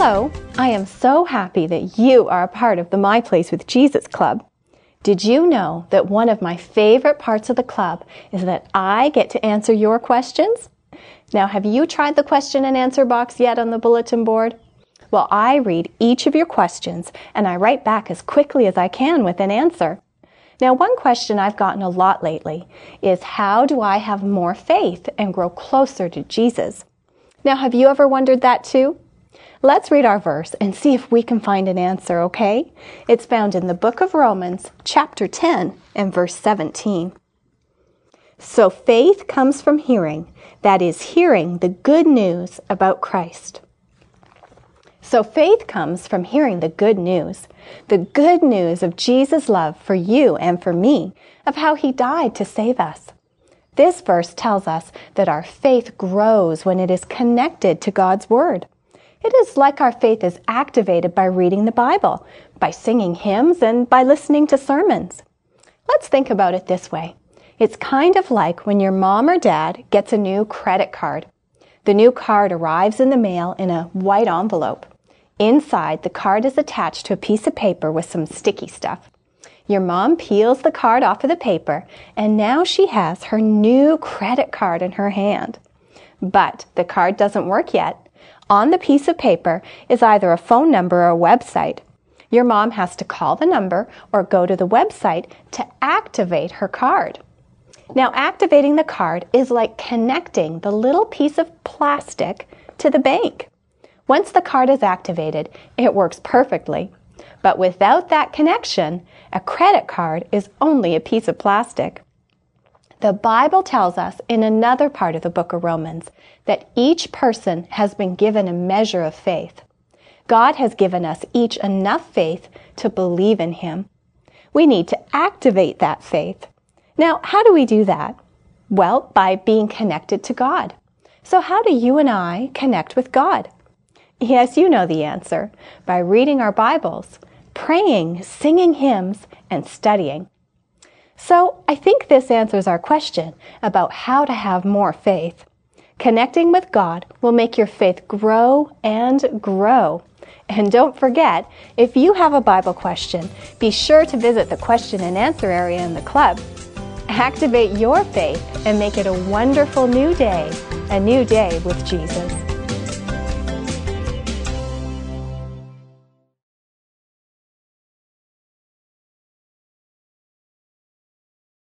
Hello, I am so happy that you are a part of the My Place with Jesus Club. Did you know that one of my favorite parts of the club is that I get to answer your questions? Now, have you tried the question and answer box yet on the bulletin board? Well, I read each of your questions and I write back as quickly as I can with an answer. Now, one question I've gotten a lot lately is how do I have more faith and grow closer to Jesus? Now, have you ever wondered that too? Let's read our verse and see if we can find an answer, okay? It's found in the book of Romans, chapter 10, and verse 17. So faith comes from hearing, that is, hearing the good news about Christ. So faith comes from hearing the good news, the good news of Jesus' love for you and for me, of how he died to save us. This verse tells us that our faith grows when it is connected to God's Word. It is like our faith is activated by reading the Bible, by singing hymns, and by listening to sermons. Let's think about it this way. It's kind of like when your mom or dad gets a new credit card. The new card arrives in the mail in a white envelope. Inside, the card is attached to a piece of paper with some sticky stuff. Your mom peels the card off of the paper, and now she has her new credit card in her hand. But the card doesn't work yet on the piece of paper is either a phone number or a website. Your mom has to call the number or go to the website to activate her card. Now, activating the card is like connecting the little piece of plastic to the bank. Once the card is activated, it works perfectly. But without that connection, a credit card is only a piece of plastic. The Bible tells us in another part of the book of Romans that each person has been given a measure of faith. God has given us each enough faith to believe in Him. We need to activate that faith. Now, how do we do that? Well, by being connected to God. So how do you and I connect with God? Yes, you know the answer. By reading our Bibles, praying, singing hymns, and studying. So I think this answers our question about how to have more faith. Connecting with God will make your faith grow and grow. And don't forget, if you have a Bible question, be sure to visit the question and answer area in the club. Activate your faith and make it a wonderful new day, a new day with Jesus.